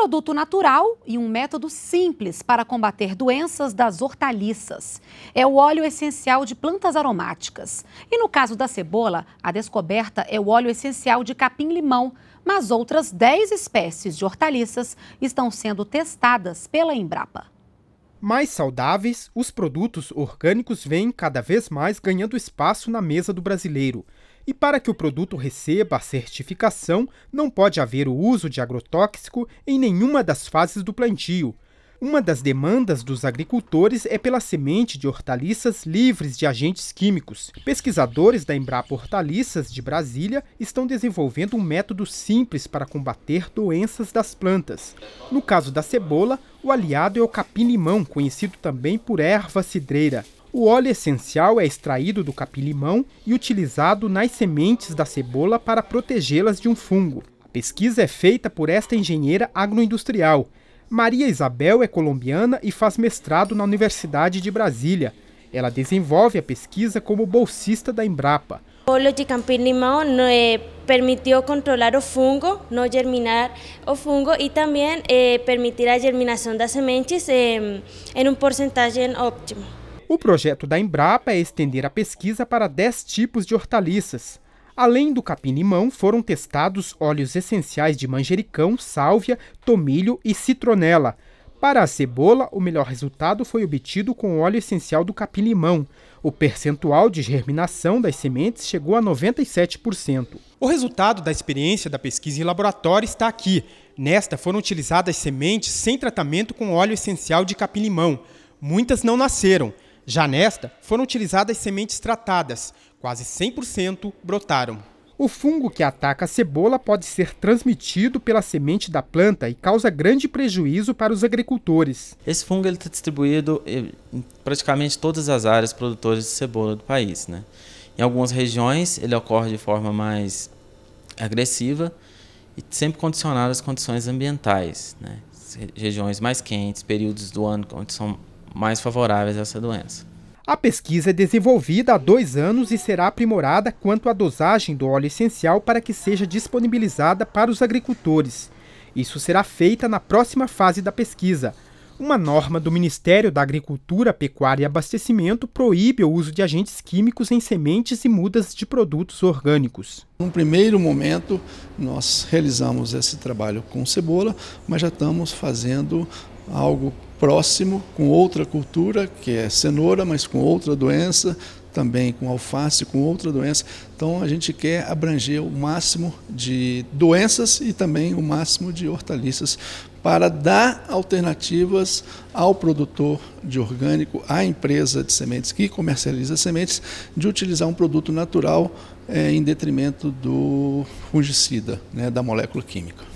produto natural e um método simples para combater doenças das hortaliças. É o óleo essencial de plantas aromáticas. E no caso da cebola, a descoberta é o óleo essencial de capim-limão, mas outras 10 espécies de hortaliças estão sendo testadas pela Embrapa. Mais saudáveis, os produtos orgânicos vêm cada vez mais ganhando espaço na mesa do brasileiro. E para que o produto receba a certificação, não pode haver o uso de agrotóxico em nenhuma das fases do plantio. Uma das demandas dos agricultores é pela semente de hortaliças livres de agentes químicos. Pesquisadores da Embrapa Hortaliças de Brasília estão desenvolvendo um método simples para combater doenças das plantas. No caso da cebola, o aliado é o capim-limão, conhecido também por erva cidreira. O óleo essencial é extraído do capim-limão e utilizado nas sementes da cebola para protegê-las de um fungo. A pesquisa é feita por esta engenheira agroindustrial Maria Isabel é colombiana e faz mestrado na Universidade de Brasília. Ela desenvolve a pesquisa como bolsista da Embrapa. O de limão eh, permitiu controlar o fungo, não germinar o fungo e também eh, permitir a germinação das sementes eh, em um porcentagem óptima. O projeto da Embrapa é estender a pesquisa para 10 tipos de hortaliças. Além do capim-limão, foram testados óleos essenciais de manjericão, sálvia, tomilho e citronela. Para a cebola, o melhor resultado foi obtido com o óleo essencial do capim-limão. O percentual de germinação das sementes chegou a 97%. O resultado da experiência da pesquisa em laboratório está aqui. Nesta foram utilizadas sementes sem tratamento com óleo essencial de capim-limão. Muitas não nasceram. Já nesta, foram utilizadas sementes tratadas, quase 100% brotaram. O fungo que ataca a cebola pode ser transmitido pela semente da planta e causa grande prejuízo para os agricultores. Esse fungo está distribuído eh, em praticamente todas as áreas produtoras de cebola do país. Né? Em algumas regiões ele ocorre de forma mais agressiva e sempre condicionado às condições ambientais. Né? Regiões mais quentes, períodos do ano onde são mais favoráveis a essa doença. A pesquisa é desenvolvida há dois anos e será aprimorada quanto à dosagem do óleo essencial para que seja disponibilizada para os agricultores. Isso será feita na próxima fase da pesquisa. Uma norma do Ministério da Agricultura, Pecuária e Abastecimento proíbe o uso de agentes químicos em sementes e mudas de produtos orgânicos. Num primeiro momento, nós realizamos esse trabalho com cebola, mas já estamos fazendo algo próximo com outra cultura, que é cenoura, mas com outra doença, também com alface, com outra doença. Então a gente quer abranger o máximo de doenças e também o máximo de hortaliças para dar alternativas ao produtor de orgânico, à empresa de sementes que comercializa sementes, de utilizar um produto natural é, em detrimento do fungicida, né, da molécula química.